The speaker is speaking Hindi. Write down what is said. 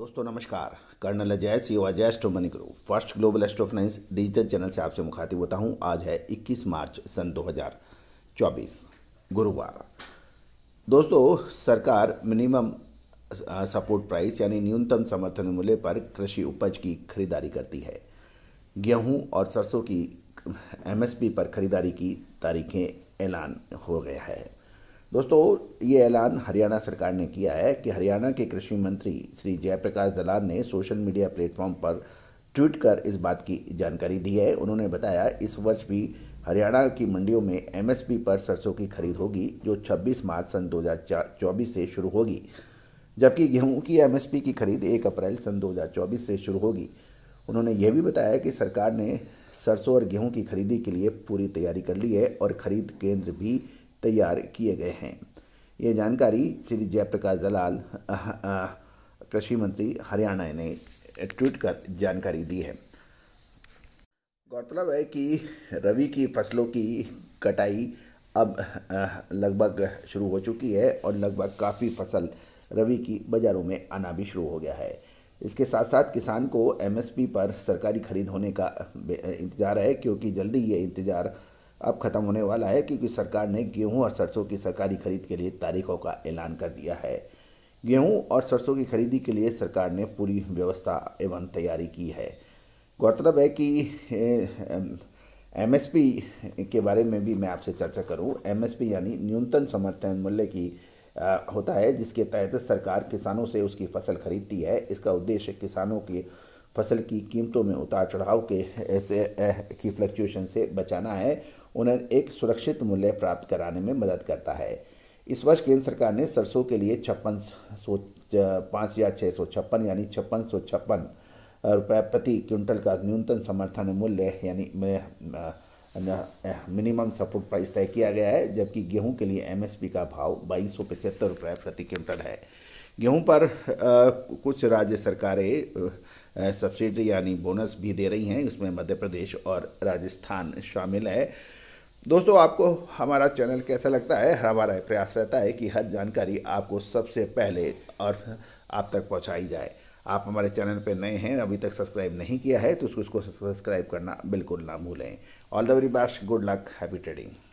दोस्तों नमस्कार colonel Ajay C O Ajay astro money group first global astro finance digital channel से आपसे मुखातिब होता हूं आज है 21 मार्च सन 2024 गुरुवार दोस्तों सरकार मिनिमम सपोर्ट प्राइस यानी न्यूनतम समर्थन मूल्य पर कृषि उपज की खरीदारी करती है गेहूं और सरसों की एमएसपी पर खरीदारी की तारीखें ऐलान हो गया है दोस्तों ये ऐलान हरियाणा सरकार ने किया है कि हरियाणा के कृषि मंत्री श्री जयप्रकाश दलाल ने सोशल मीडिया प्लेटफॉर्म पर ट्वीट कर इस बात की जानकारी दी है उन्होंने बताया इस वर्ष भी हरियाणा की मंडियों में एमएसपी पर सरसों की खरीद होगी जो 26 मार्च सन 2024 से शुरू होगी जबकि गेहूं की एमएसपी की खरीद 1 अप्रैल सन 2024 से शुरू होगी उन्होंने यह भी बताया कि सरकार ने सरसों और गेहूं की खरीदी के लिए पूरी तैयारी कर ली है और खरीद केंद्र भी तैयार किए गए हैं ये जानकारी श्री जयप्रकाश दलाल कृषि मंत्री हरियाणा ने ट्वीट कर जानकारी दी है गौरतलब है कि रवि की फसलों की कटाई अब लगभग शुरू हो चुकी है और लगभग काफ़ी फसल रवि की बाज़ारों में आना भी शुरू हो गया है इसके साथ साथ किसान को एमएसपी पर सरकारी खरीद होने का इंतज़ार है क्योंकि जल्दी ये इंतज़ार अब ख़त्म होने वाला है क्योंकि सरकार ने गेहूं और सरसों की सरकारी खरीद के लिए तारीखों का ऐलान कर दिया है गेहूं और सरसों की खरीदी के लिए सरकार ने पूरी व्यवस्था एवं तैयारी की है गौरतलब है कि एमएसपी के बारे में भी मैं आपसे चर्चा करूं एमएसपी यानी न्यूनतम समर्थन मूल्य की होता है जिसके तहत सरकार किसानों से उसकी फसल खरीदती है इसका उद्देश्य किसानों की फसल की कीमतों में उतार चढ़ाव के ऐसे की फ्लक्चुएशन से बचाना है उन्हें एक सुरक्षित मूल्य प्राप्त कराने में मदद करता है इस वर्ष केंद्र सरकार ने सरसों के लिए छप्पन सौ पाँच या छः सौ छप्पन यानी छप्पन सौ छप्पन रुपये प्रति क्विंटल का न्यूनतम समर्थन मूल्य यानी मिनिमम सपोर्ट प्राइस तय किया गया है जबकि गेहूं के लिए एमएसपी का भाव बाईस सौ पचहत्तर रुपये प्रति क्विंटल है गेहूं पर कुछ राज्य सरकारें सब्सिडी यानी बोनस भी दे रही हैं इसमें मध्य प्रदेश और राजस्थान शामिल है दोस्तों आपको हमारा चैनल कैसा लगता है हमारा प्रयास रहता है कि हर जानकारी आपको सबसे पहले और आप तक पहुंचाई जाए आप हमारे चैनल पर नए हैं अभी तक सब्सक्राइब नहीं किया है तो उसको सब्सक्राइब करना बिल्कुल ना भूलें all the very best good luck happy trading